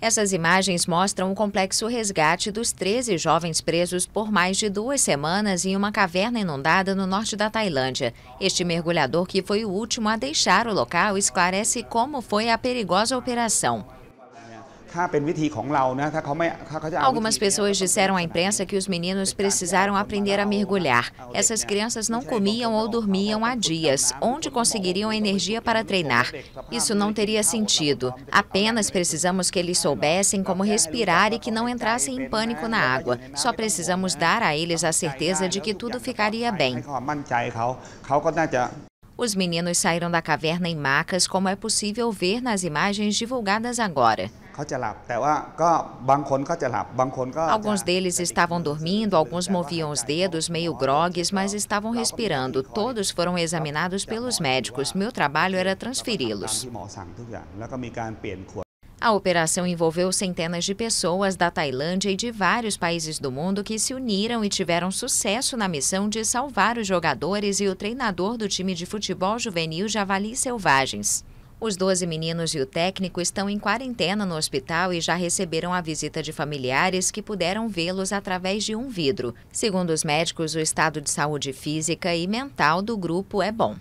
Essas imagens mostram o complexo resgate dos 13 jovens presos por mais de duas semanas em uma caverna inundada no norte da Tailândia. Este mergulhador, que foi o último a deixar o local, esclarece como foi a perigosa operação. Algumas pessoas disseram à imprensa que os meninos precisaram aprender a mergulhar. Essas crianças não comiam ou dormiam há dias. Onde conseguiriam energia para treinar? Isso não teria sentido. Apenas precisamos que eles soubessem como respirar e que não entrassem em pânico na água. Só precisamos dar a eles a certeza de que tudo ficaria bem. Os meninos saíram da caverna em macas, como é possível ver nas imagens divulgadas agora. Alguns deles estavam dormindo, alguns moviam os dedos, meio grogues, mas estavam respirando. Todos foram examinados pelos médicos. Meu trabalho era transferi-los. A operação envolveu centenas de pessoas da Tailândia e de vários países do mundo que se uniram e tiveram sucesso na missão de salvar os jogadores e o treinador do time de futebol juvenil Javali Selvagens. Os 12 meninos e o técnico estão em quarentena no hospital e já receberam a visita de familiares que puderam vê-los através de um vidro. Segundo os médicos, o estado de saúde física e mental do grupo é bom.